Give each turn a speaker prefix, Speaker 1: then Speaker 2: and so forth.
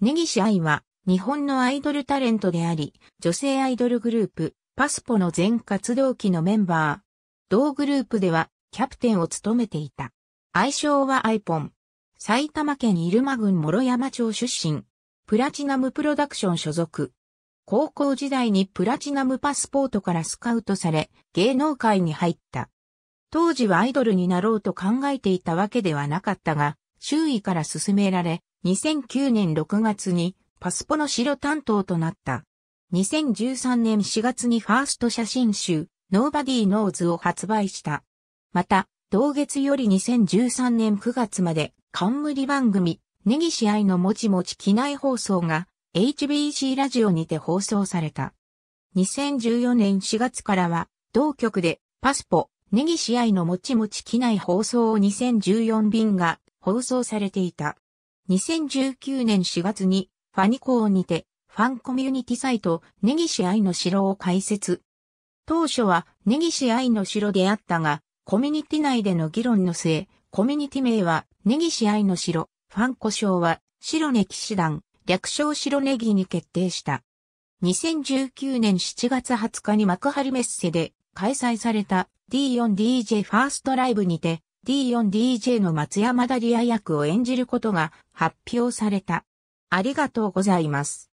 Speaker 1: 根岸愛は、日本のアイドルタレントであり、女性アイドルグ
Speaker 2: ループ、パスポの全活動期のメンバー。同グループでは、キャプテンを務めていた。愛称はアイポン。埼玉県入間郡諸山町出身。プラチナムプロダクション所属。高校時代にプラチナムパスポートからスカウトされ、芸能界に入った。当時はアイドルになろうと考えていたわけではなかったが、周囲から勧められ、2009年6月にパスポの白担当となった。2013年4月にファースト写真集、Nobody Knows を発売した。また、同月より2013年9月まで、冠番組、ネギ試合のもちもち機内放送が、HBC ラジオにて放送された。2014年4月からは、同局で、パスポ、ネギ試合のもちもち機内放送を2014便が放送されていた。2019年4月にファニコーにてファンコミュニティサイトネギシアイの城を開設。当初はネギシアイの城であったが、コミュニティ内での議論の末、コミュニティ名はネギシアイの城、ファンコ賞は白根騎士団、略称白ネギに決定した。2019年7月20日に幕張メッセで開催された D4DJ ファーストライブにて D4DJ の松山ダリア役を演じることが発表された。
Speaker 1: ありがとうございます。